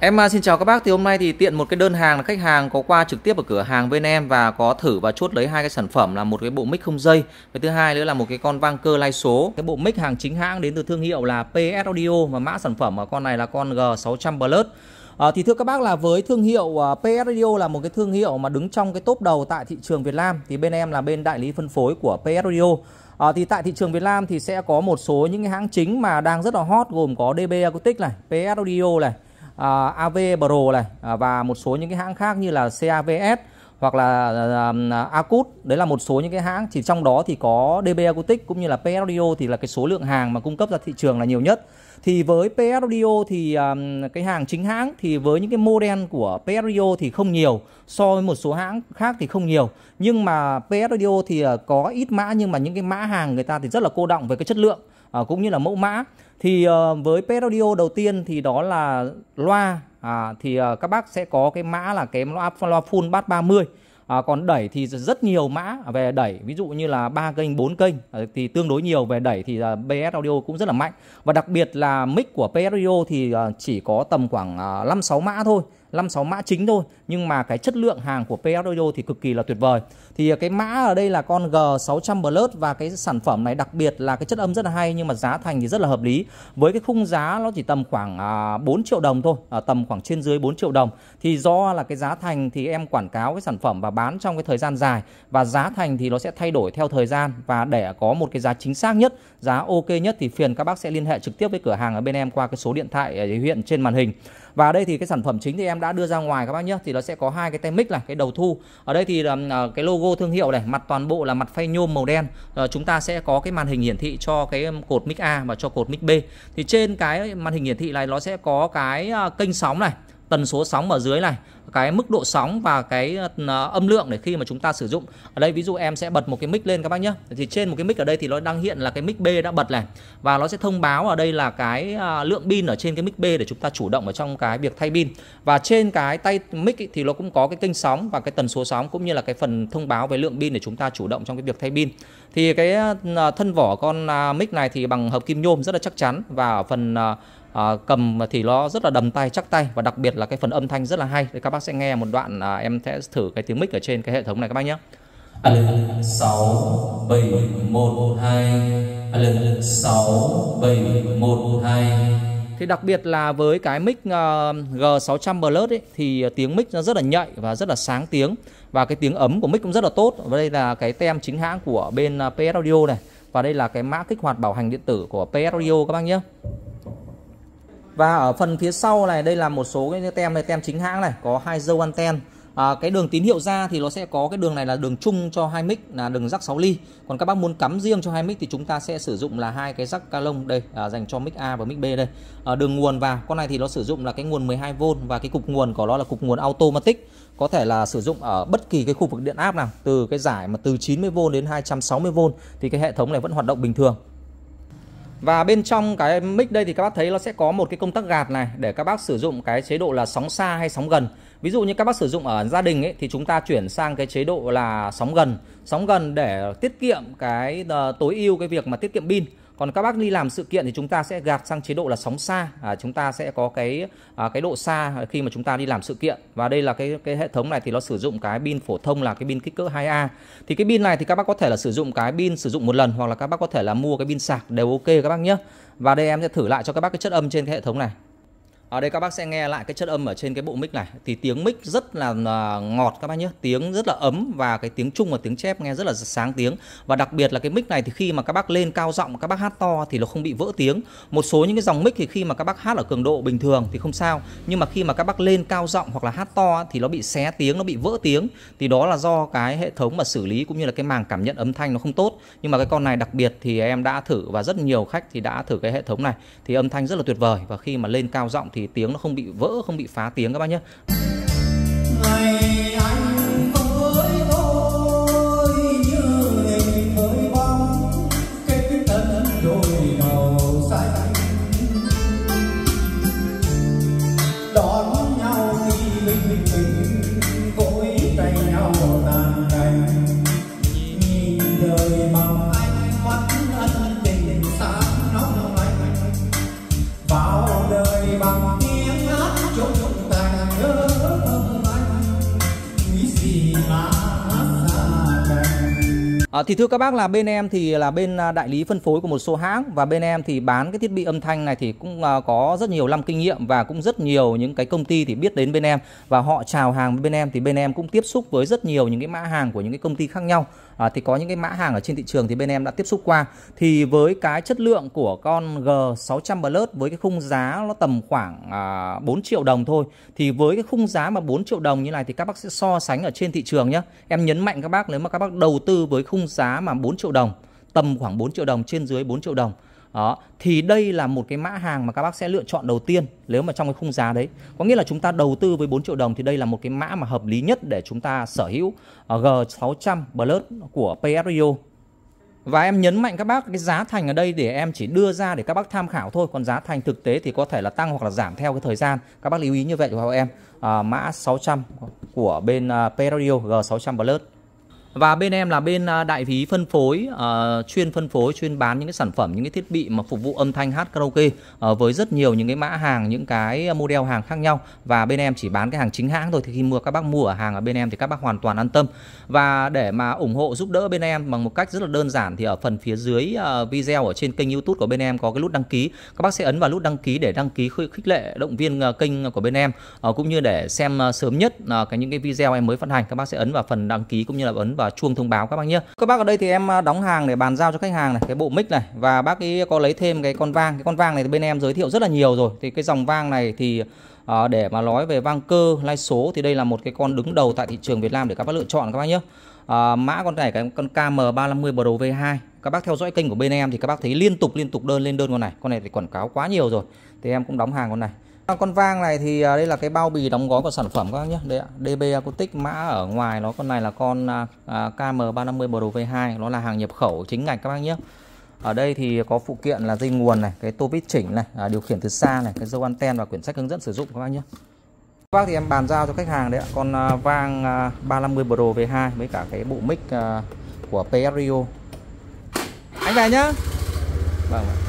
Em à, xin chào các bác, thì hôm nay thì tiện một cái đơn hàng là khách hàng có qua trực tiếp ở cửa hàng bên em và có thử và chốt lấy hai cái sản phẩm là một cái bộ mic không dây và thứ hai nữa là một cái con vang cơ lai số. Cái bộ mic hàng chính hãng đến từ thương hiệu là PS Audio và mã sản phẩm ở con này là con G600 Plus. À, thì thưa các bác là với thương hiệu uh, à, PS Radio là một cái thương hiệu mà đứng trong cái top đầu tại thị trường Việt Nam thì bên em là bên đại lý phân phối của PS Radio. À, thì tại thị trường Việt Nam thì sẽ có một số những cái hãng chính mà đang rất là hot gồm có DB Acoustic này, PS Audio này, à, AV Pro này à, và một số những cái hãng khác như là CAVS hoặc là à, à, à Acut đấy là một số những cái hãng chỉ trong đó thì có DB Acoustic cũng như là PS Audio thì là cái số lượng hàng mà cung cấp ra thị trường là nhiều nhất thì với PS Audio thì um, cái hàng chính hãng thì với những cái model của PS Audio thì không nhiều so với một số hãng khác thì không nhiều nhưng mà PS Audio thì uh, có ít mã nhưng mà những cái mã hàng người ta thì rất là cô động về cái chất lượng uh, cũng như là mẫu mã thì uh, với PS Audio đầu tiên thì đó là loa à, thì uh, các bác sẽ có cái mã là cái loa, loa full bass 30 À, còn đẩy thì rất nhiều mã về đẩy ví dụ như là ba kênh 4 kênh ờ, thì tương đối nhiều về đẩy thì PS Audio cũng rất là mạnh và đặc biệt là mic của PS Audio thì chỉ có tầm khoảng 5 sáu mã thôi 5 6 mã chính thôi nhưng mà cái chất lượng hàng của PS Audio thì cực kỳ là tuyệt vời. Thì cái mã ở đây là con G600 Plus và cái sản phẩm này đặc biệt là cái chất âm rất là hay nhưng mà giá thành thì rất là hợp lý. Với cái khung giá nó chỉ tầm khoảng 4 à, triệu đồng thôi, à, tầm khoảng trên dưới 4 triệu đồng. Thì do là cái giá thành thì em quảng cáo cái sản phẩm và bán trong cái thời gian dài và giá thành thì nó sẽ thay đổi theo thời gian và để có một cái giá chính xác nhất, giá ok nhất thì phiền các bác sẽ liên hệ trực tiếp với cửa hàng ở bên em qua cái số điện thoại hiện trên màn hình. Và ở đây thì cái sản phẩm chính thì em em đã đưa ra ngoài các bác nhé thì nó sẽ có hai cái tem mic là cái đầu thu ở đây thì uh, cái logo thương hiệu này mặt toàn bộ là mặt phay nhôm màu đen uh, chúng ta sẽ có cái màn hình hiển thị cho cái cột mic A và cho cột mic B thì trên cái màn hình hiển thị này nó sẽ có cái uh, kênh sóng này tần số sóng ở dưới này cái mức độ sóng và cái ờ, âm lượng để khi mà chúng ta sử dụng ở đây ví dụ em sẽ bật một cái mic lên các bác nhé thì trên một cái mic ở đây thì nó đang hiện là cái mic B đã bật này và nó sẽ thông báo ở đây là cái ờ, lượng pin ở trên cái mic B để chúng ta chủ động ở trong cái việc thay pin và trên cái tay mic thì nó cũng có cái kênh sóng và cái tần số sóng cũng như là cái phần thông báo về lượng pin để chúng ta chủ động trong cái việc thay pin thì cái ờ, thân vỏ con à, mic này thì bằng hợp kim nhôm rất là chắc chắn và ở phần à, cầm thì nó rất là đầm tay chắc tay và đặc biệt là cái phần âm thanh rất là hay thì các bác sẽ nghe một đoạn à, em sẽ thử cái tiếng mic ở trên cái hệ thống này các bác nhé Alin 6 7 1 2 Alin 6 7 1 2 thì đặc biệt là với cái mic à, G600 Plus ấy, thì tiếng mic nó rất là nhạy và rất là sáng tiếng và cái tiếng ấm của mic cũng rất là tốt. Và đây là cái tem chính hãng của bên à, PS Audio này và đây là cái mã kích hoạt bảo hành điện tử của PS Audio các bác nhé và ở phần phía sau này đây là một số cái tem này tem chính hãng này có hai dâu anten à, cái đường tín hiệu ra thì nó sẽ có cái đường này là đường chung cho hai mic là đường rắc 6 ly còn các bác muốn cắm riêng cho hai mic thì chúng ta sẽ sử dụng là hai cái rắc ca lông đây à, dành cho mic A và mic B đây à, đường nguồn vào con này thì nó sử dụng là cái nguồn 12V và cái cục nguồn của nó là cục nguồn automatic có thể là sử dụng ở bất kỳ cái khu vực điện áp nào từ cái giải mà từ 90V đến 260V thì cái hệ thống này vẫn hoạt động bình thường và bên trong cái mic đây thì các bác thấy nó sẽ có một cái công tắc gạt này để các bác sử dụng cái chế độ là sóng xa hay sóng gần. Ví dụ như các bác sử dụng ở gia đình ấy thì chúng ta chuyển sang cái chế độ là sóng gần, sóng gần để tiết kiệm cái ờ, tối ưu cái việc mà tiết kiệm pin còn các bác đi làm sự kiện thì chúng ta sẽ gạt sang chế độ là sóng xa à, chúng ta sẽ có cái à, cái độ xa khi mà chúng ta đi làm sự kiện và đây là cái cái hệ thống này thì nó sử dụng cái pin phổ thông là cái pin kích cỡ 2A thì cái pin này thì các bác có thể là sử dụng cái pin sử dụng một lần hoặc là các bác có thể là mua cái pin sạc đều ok các bác nhé và đây em sẽ thử lại cho các bác cái chất âm trên cái hệ thống này ở đây các bác sẽ nghe lại cái chất âm ở trên cái bộ mic này thì tiếng mic rất là à, ngọt các bác nhé tiếng rất là ấm và cái tiếng trung và tiếng chép nghe rất là sáng tiếng và đặc biệt là cái mic này thì khi mà các bác lên cao giọng các bác hát to thì nó không bị vỡ tiếng một số những cái dòng mic thì khi mà các bác hát ở cường độ bình thường thì không sao nhưng mà khi mà các bác lên cao giọng hoặc là hát to thì nó bị xé tiếng nó bị vỡ tiếng thì đó là do cái hệ thống mà xử lý cũng như là cái màng cảm nhận âm thanh nó không tốt nhưng mà cái con này đặc biệt thì em đã thử và rất nhiều khách thì đã thử cái hệ thống này thì âm thanh rất là tuyệt vời và khi mà lên cao giọng thì tiếng nó không bị vỡ không bị phá tiếng các bác nhé À, thì thưa các bác là bên em thì là bên à, đại lý phân phối của một số hãng và bên em thì bán cái thiết bị âm thanh này thì cũng à, có rất nhiều năm kinh nghiệm và cũng rất nhiều những cái công ty thì biết đến bên em và họ chào hàng bên em thì bên em cũng tiếp xúc với rất nhiều những cái mã hàng của những cái công ty khác nhau à, thì có những cái mã hàng ở trên thị trường thì bên em đã tiếp xúc qua thì với cái chất lượng của con G600 Plus với cái khung giá nó tầm khoảng à, 4 triệu đồng thôi thì với cái khung giá mà 4 triệu đồng như này thì các bác sẽ so sánh ở trên thị trường nhé em nhấn mạnh các bác nếu mà các bác đầu tư với khung khung giá mà 4 triệu đồng tầm khoảng 4 triệu đồng trên dưới 4 triệu đồng đó thì đây là một cái mã hàng mà các bác sẽ lựa chọn đầu tiên nếu mà trong cái khung giá đấy có nghĩa là chúng ta đầu tư với 4 triệu đồng thì đây là một cái mã mà hợp lý nhất để chúng ta sở hữu ờ, G600 Plus của PSRio và em nhấn mạnh các bác cái giá thành ở đây để em chỉ đưa ra để các bác tham khảo thôi còn giá thành thực tế thì có thể là tăng hoặc là giảm theo cái thời gian các bác lưu ý như vậy của em à, mã 600 của bên uh, Perio G600 Plus và bên em là bên à, đại lý phân phối uh, chuyên phân phối chuyên bán những cái sản phẩm những cái thiết bị mà phục vụ âm thanh hát karaoke uh, với rất nhiều những cái mã hàng những cái model hàng khác nhau và bên em chỉ bán cái hàng chính hãng thôi thì khi mua các bác mua ở hàng ở bên em thì các bác hoàn toàn an tâm và để mà ủng hộ giúp đỡ bên em bằng một cách rất là đơn giản thì ở phần phía dưới uh, video ở trên kênh youtube của bên em có cái nút đăng ký các bác sẽ ấn vào nút đăng ký để đăng ký khích lệ động viên uh, kênh của bên em uh, cũng như để xem uh, sớm nhất uh, cái những cái video em mới phát hành các bác sẽ ấn vào phần đăng ký cũng như là ấn vào chuông thông báo các bác nhé các bác ở đây thì em à, đóng hàng để bàn giao cho khách hàng này cái bộ mic này và bác ấy có lấy thêm cái con vang cái con vang này bên em giới thiệu rất là nhiều rồi thì cái dòng vang này thì à, để mà nói về vang cơ lai số thì đây là một cái con đứng đầu tại thị trường Việt Nam để các bác lựa chọn các bác nhé à, mã con này cái con KM350 Pro V2 các bác theo dõi kênh của bên em thì các bác thấy liên tục liên tục đơn lên đơn con này con này thì quảng cáo quá nhiều rồi thì em cũng đóng hàng con này con vang này thì à, đây là cái bao bì đóng gói của sản phẩm các bác nhé đây ạ DB Acoustic mã ở ngoài nó con này là con à, à, KM350 BRV2 nó là hàng nhập khẩu chính ngạch các bác nhé ở đây thì có phụ kiện là dây nguồn này cái tô vít chỉnh này điều khiển từ xa này cái dâu anten và quyển sách hướng dẫn sử dụng các bác nhé các bác thì em bàn giao cho khách hàng đấy ạ con vang 350 Pro V2 với cả cái bộ mic của PS anh về nhá vâng ạ